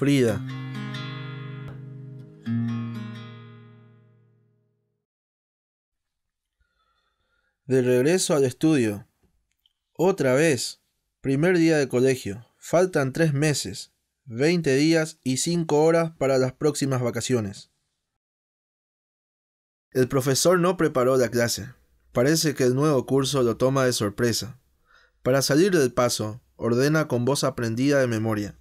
Frida. De regreso al estudio. Otra vez. Primer día de colegio. Faltan tres meses, 20 días y 5 horas para las próximas vacaciones. El profesor no preparó la clase. Parece que el nuevo curso lo toma de sorpresa. Para salir del paso, ordena con voz aprendida de memoria.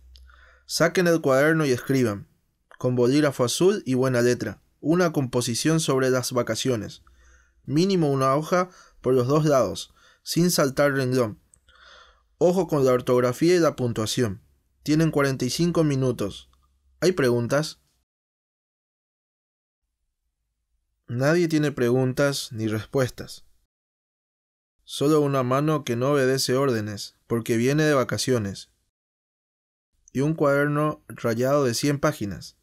Saquen el cuaderno y escriban, con bolígrafo azul y buena letra, una composición sobre las vacaciones. Mínimo una hoja por los dos lados, sin saltar renglón. Ojo con la ortografía y la puntuación. Tienen 45 minutos. ¿Hay preguntas? Nadie tiene preguntas ni respuestas. Solo una mano que no obedece órdenes, porque viene de vacaciones y un cuaderno rayado de 100 páginas,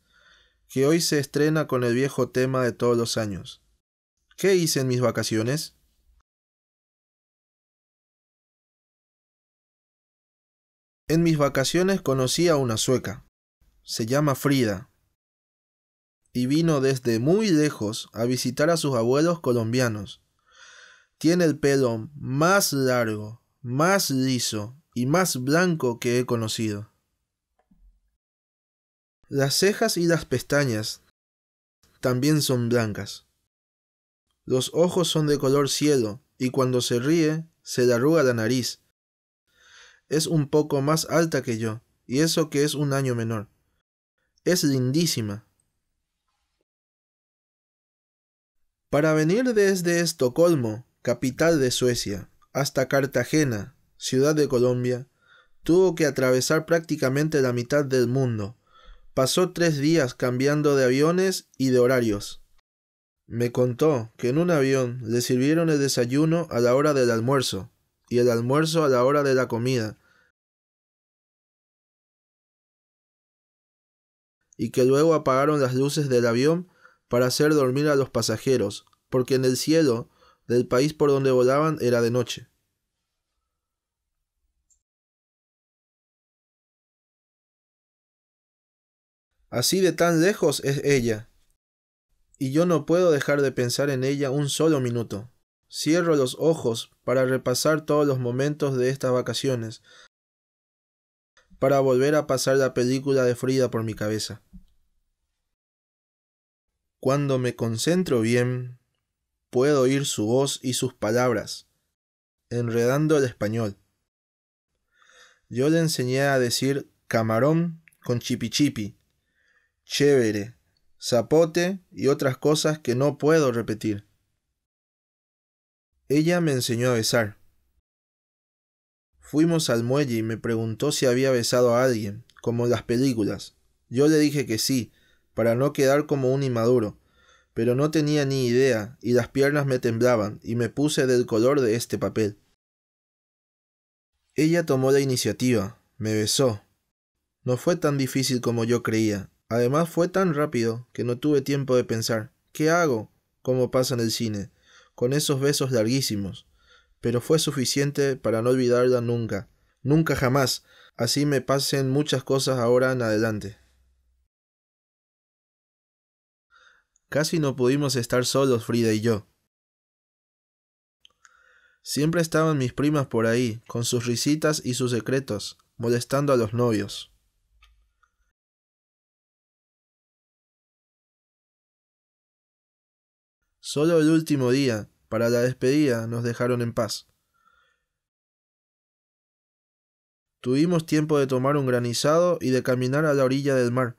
que hoy se estrena con el viejo tema de todos los años. ¿Qué hice en mis vacaciones? En mis vacaciones conocí a una sueca. Se llama Frida. Y vino desde muy lejos a visitar a sus abuelos colombianos. Tiene el pelo más largo, más liso y más blanco que he conocido. Las cejas y las pestañas también son blancas. Los ojos son de color cielo y cuando se ríe se le arruga la nariz. Es un poco más alta que yo, y eso que es un año menor. Es lindísima. Para venir desde Estocolmo, capital de Suecia, hasta Cartagena, ciudad de Colombia, tuvo que atravesar prácticamente la mitad del mundo, Pasó tres días cambiando de aviones y de horarios. Me contó que en un avión le sirvieron el desayuno a la hora del almuerzo y el almuerzo a la hora de la comida, y que luego apagaron las luces del avión para hacer dormir a los pasajeros, porque en el cielo del país por donde volaban era de noche. Así de tan lejos es ella. Y yo no puedo dejar de pensar en ella un solo minuto. Cierro los ojos para repasar todos los momentos de estas vacaciones, para volver a pasar la película de Frida por mi cabeza. Cuando me concentro bien, puedo oír su voz y sus palabras, enredando el español. Yo le enseñé a decir camarón con chipichipi chévere, zapote y otras cosas que no puedo repetir. Ella me enseñó a besar. Fuimos al muelle y me preguntó si había besado a alguien, como en las películas. Yo le dije que sí, para no quedar como un inmaduro, pero no tenía ni idea y las piernas me temblaban y me puse del color de este papel. Ella tomó la iniciativa, me besó. No fue tan difícil como yo creía, Además fue tan rápido que no tuve tiempo de pensar ¿qué hago? como pasa en el cine, con esos besos larguísimos. Pero fue suficiente para no olvidarla nunca, nunca jamás, así me pasen muchas cosas ahora en adelante. Casi no pudimos estar solos Frida y yo. Siempre estaban mis primas por ahí, con sus risitas y sus secretos, molestando a los novios. Solo el último día, para la despedida, nos dejaron en paz. Tuvimos tiempo de tomar un granizado y de caminar a la orilla del mar,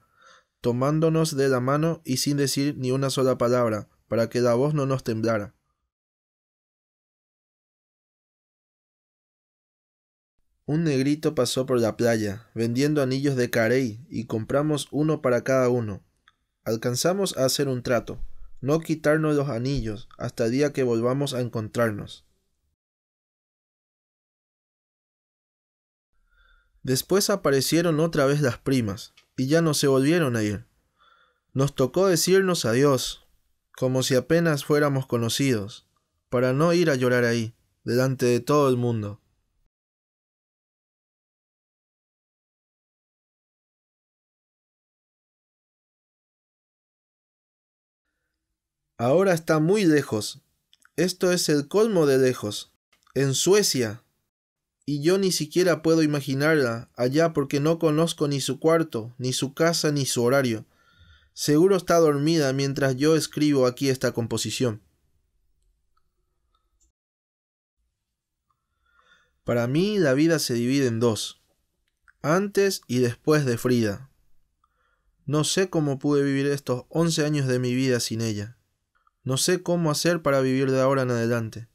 tomándonos de la mano y sin decir ni una sola palabra, para que la voz no nos temblara. Un negrito pasó por la playa, vendiendo anillos de carey, y compramos uno para cada uno. Alcanzamos a hacer un trato no quitarnos los anillos hasta el día que volvamos a encontrarnos. Después aparecieron otra vez las primas, y ya no se volvieron a ir. Nos tocó decirnos adiós, como si apenas fuéramos conocidos, para no ir a llorar ahí, delante de todo el mundo. Ahora está muy lejos. Esto es el colmo de lejos. En Suecia. Y yo ni siquiera puedo imaginarla allá porque no conozco ni su cuarto, ni su casa, ni su horario. Seguro está dormida mientras yo escribo aquí esta composición. Para mí la vida se divide en dos, antes y después de Frida. No sé cómo pude vivir estos 11 años de mi vida sin ella. No sé cómo hacer para vivir de ahora en adelante.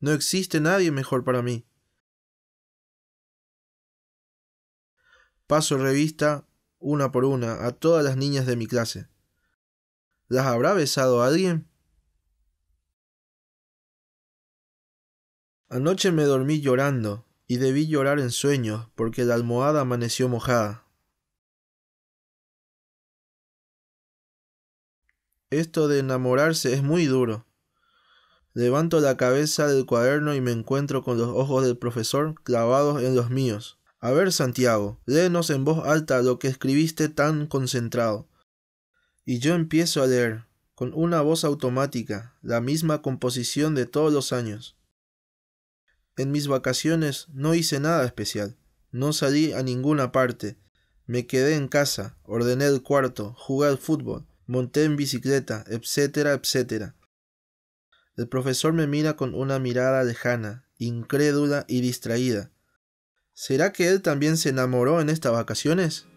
No existe nadie mejor para mí. Paso revista una por una a todas las niñas de mi clase. ¿Las habrá besado alguien? Anoche me dormí llorando y debí llorar en sueños porque la almohada amaneció mojada. Esto de enamorarse es muy duro. Levanto la cabeza del cuaderno y me encuentro con los ojos del profesor clavados en los míos. A ver, Santiago, léenos en voz alta lo que escribiste tan concentrado. Y yo empiezo a leer, con una voz automática, la misma composición de todos los años. En mis vacaciones no hice nada especial, no salí a ninguna parte, me quedé en casa, ordené el cuarto, jugué al fútbol, monté en bicicleta, etcétera, etcétera. El profesor me mira con una mirada lejana, incrédula y distraída. ¿Será que él también se enamoró en estas vacaciones?